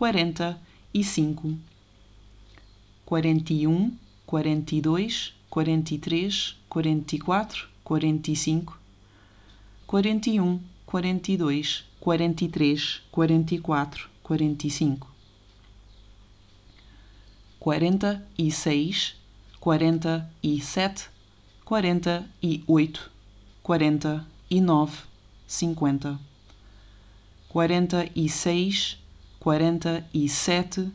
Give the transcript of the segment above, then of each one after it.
quarenta e cinco, quarenta e um, quarenta e dois, quarenta e três, quarenta e quatro, quarenta e cinco, quarenta e um, quarenta e dois, quarenta e três, quarenta e quatro, quarenta e cinco, quarenta e seis, quarenta e sete, quarenta e oito, quarenta e nove, cinquenta, quarenta e seis 47,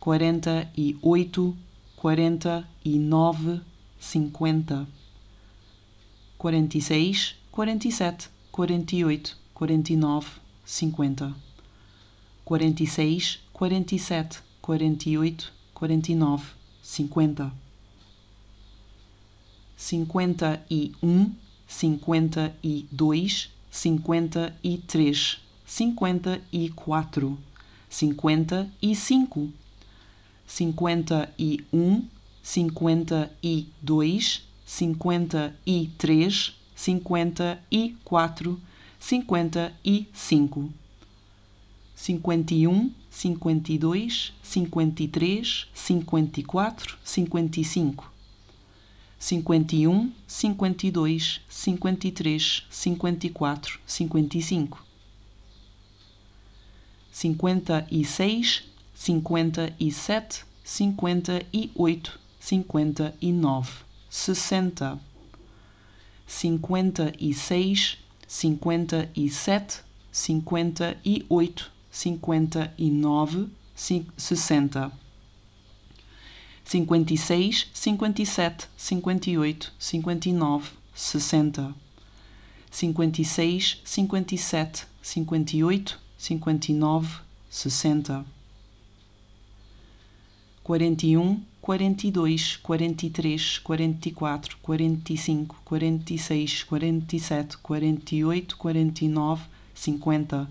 48, 49, 50, 46, 47, 48, 49, 50, 46, 47, 48, 49, 50. 51, 52, 53, 54 55, 51, 52, 53, 54, 55, 51, 52, 53, 54, 55. 51, 52, 53, 54, 55. 56, 57, 58, 59, 60, 56, 57, 58, 59, 60. 56, 57, 58, 59, 60. 56, 57, 58, 59, 60, 41, 42, 43, 44, 45, 46, 47, 48, 49, 50,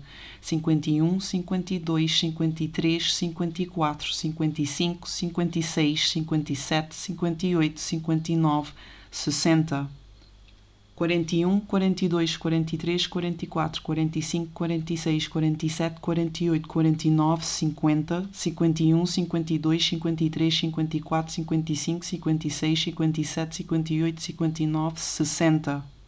51, 52, 53, 54, 55, 56, 57, 58, 59, 60. 41, 42, 43, 44, 45, 46, 47, 48, 49, 50, 51, 52, 53, 54, 55, 56, 57, 58, 59, 60.